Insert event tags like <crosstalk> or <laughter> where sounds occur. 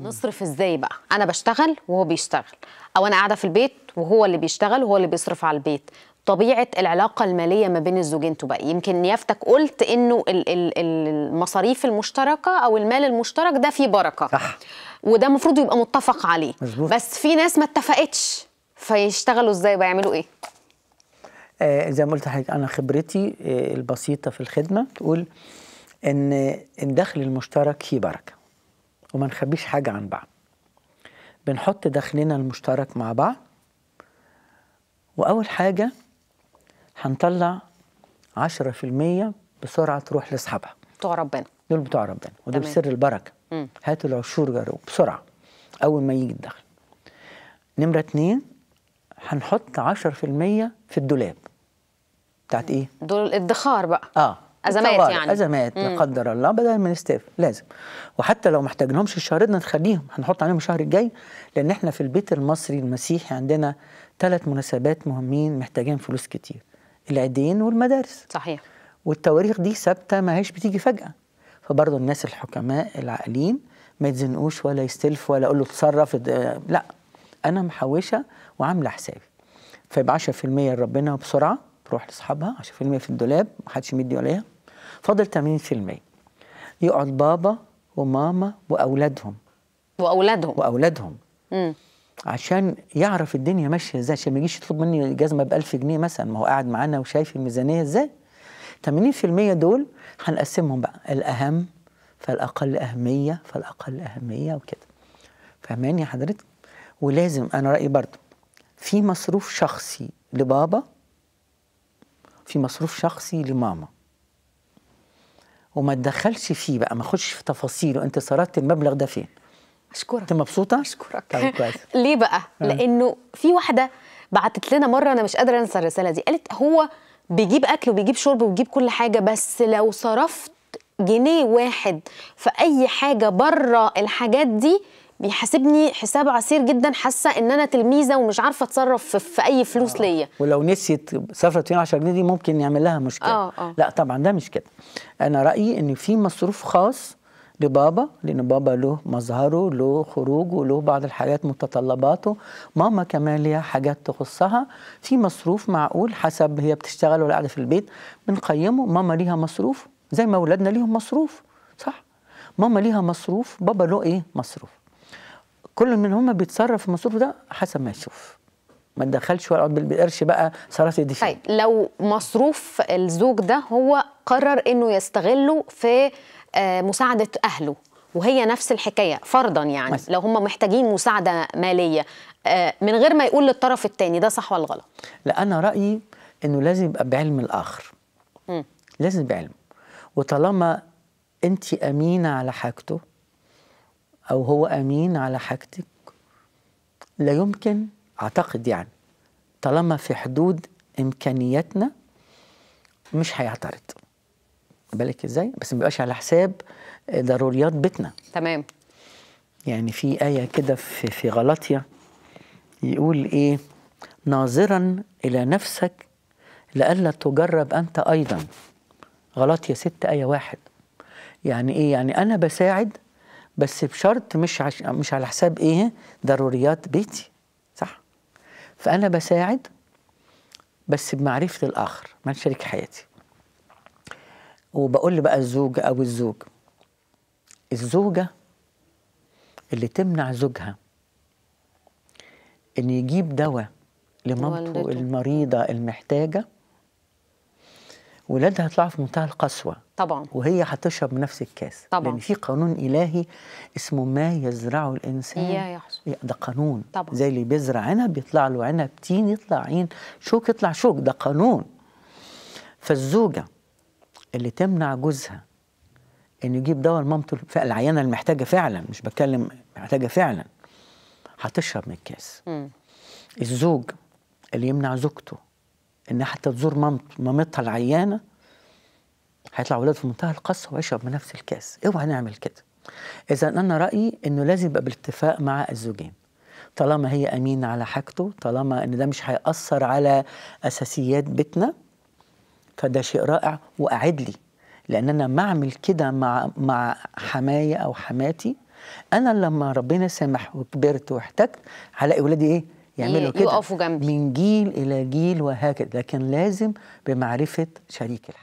نصرف ازاي بقى انا بشتغل وهو بيشتغل او انا قاعده في البيت وهو اللي بيشتغل وهو اللي بيصرف على البيت طبيعه العلاقه الماليه ما بين الزوجين تبقى إيه؟ يمكن نيافتك قلت انه المصاريف المشتركه او المال المشترك ده فيه بركه صح وده المفروض يبقى متفق عليه مزبوط. بس في ناس ما اتفقتش فيشتغلوا ازاي بقى يعملوا ايه آه زي ما قلت لحضرتك انا خبرتي آه البسيطه في الخدمه تقول ان الدخل المشترك فيه بركه وما نخبيش حاجة عن بعض بنحط دخلنا المشترك مع بعض وأول حاجة هنطلع 10% بسرعة تروح لأصحابها بتوع ربنا دول بتوع ربنا وده تمام. بسر البركة هاتوا العشور جاروا بسرعة أول ما يجي الدخل نمرة اتنين هنحط 10% في الدولاب بتاعت ايه؟ دول الادخار بقى اه ازمات يعني ازمات لا قدر الله بدل ما ستاف لازم وحتى لو محتاجينهمش الشهر ده نخليهم هنحط عليهم الشهر الجاي لان احنا في البيت المصري المسيحي عندنا ثلاث مناسبات مهمين محتاجين فلوس كتير العيدين والمدارس صحيح والتواريخ دي ثابته ما هيش بتيجي فجاه فبرضه الناس الحكماء العاقلين ما يتزنقوش ولا يستلفوا ولا اقول له اتصرف لا انا محوشه وعامله حسابي فيبقى 10% لربنا بسرعه تروح لاصحابها 10% في الدولاب محدش مدي عليها فاضل 80% يقعد بابا وماما واولادهم واولادهم واولادهم مم. عشان يعرف الدنيا ماشيه ازاي عشان ما يجيش يطلب مني جزمه ب 1000 جنيه مثلا ما هو قاعد معانا وشايف الميزانيه ازاي 80% دول هنقسمهم بقى الاهم فالاقل اهميه فالاقل اهميه وكده فهماني حضرتك ولازم انا رايي برضه في مصروف شخصي لبابا في مصروف شخصي لماما وما تدخلش فيه بقى ما خش في تفاصيله انت صرفت المبلغ ده فين اشكرك انت مبسوطه اشكرك طيب، كويس <laughs> ليه بقى أه. لانه في واحده بعتت لنا مره انا مش قادره انسى الرساله دي قالت هو بيجيب اكل وبيجيب شرب وبيجيب كل حاجه بس لو صرفت جنيه واحد في اي حاجه بره الحاجات دي بيحاسبني حساب عسير جدا حاسه ان انا تلميذه ومش عارفه اتصرف في اي فلوس آه. ليا ولو نسيت سفره 210 جنيه دي ممكن يعمل لها مشكله آه آه. لا طبعا ده مش كده انا رايي ان في مصروف خاص لبابا لان بابا له مظهره له خروجه له بعض الحاجات متطلباته ماما كمان ليها حاجات تخصها في مصروف معقول حسب هي بتشتغل ولا قاعده في البيت بنقيمه ماما ليها مصروف زي ما اولادنا ليهم مصروف صح ماما ليها مصروف بابا له ايه مصروف كل من هما بيتصرف في مصروفه ده حسب ما يشوف ما تدخلش ولا اقعد بالقرش بقى صرفي دي طيب لو مصروف الزوج ده هو قرر انه يستغله في آه، مساعده اهله وهي نفس الحكايه فرضا يعني مثل. لو هم محتاجين مساعده ماليه آه، من غير ما يقول للطرف الثاني ده صح ولا غلط لا انا رايي انه لازم يبقى بعلم الاخر م. لازم بعلم وطالما انت امينه على حاجته أو هو أمين على حاجتك لا يمكن أعتقد يعني طالما في حدود إمكانياتنا مش هيعترض بالك ازاي بس ما بيبقاش على حساب ضروريات بيتنا تمام يعني في آية كده في, في غلطية يقول إيه ناظرا إلى نفسك لألا تجرب أنت أيضا غلطية ست آية واحد يعني إيه يعني أنا بساعد بس بشرط مش عش... مش على حساب ايه ضروريات بيتي صح فانا بساعد بس بمعرفه الاخر ما شريك حياتي وبقول بقى الزوج او الزوج الزوجه اللي تمنع زوجها ان يجيب دواء لمامته المريضه المحتاجه ولادها هيطلعوا في منتهى القسوه طبعا وهي هتشرب من نفس الكاس طبعا لان في قانون الهي اسمه ما يزرعه الانسان يا يحصل ده قانون طبعا زي اللي بيزرع عنب يطلع له عنب تين يطلع عين شوك يطلع شوك ده قانون فالزوجه اللي تمنع جوزها انه يجيب دواء لمامته العيانه المحتاجه فعلا مش بتكلم محتاجه فعلا هتشرب من الكاس م. الزوج اللي يمنع زوجته ان حتى تزور مامتها العيانه هيطلع ولاد في منتهى القسوه ويشرب من نفس الكاس اوعى نعمل كده اذا انا رايي انه لازم يبقى بالاتفاق مع الزوجين طالما هي امينه على حاجته طالما ان ده مش هياثر على اساسيات بيتنا فده شيء رائع واعد لي لان انا ما اعمل كده مع مع حماية او حماتي انا لما ربنا سامح وكبرت واحتجت هلاقي ولادي ايه يعملوا كده من جيل الى جيل وهكذا لكن لازم بمعرفه شريك الحياه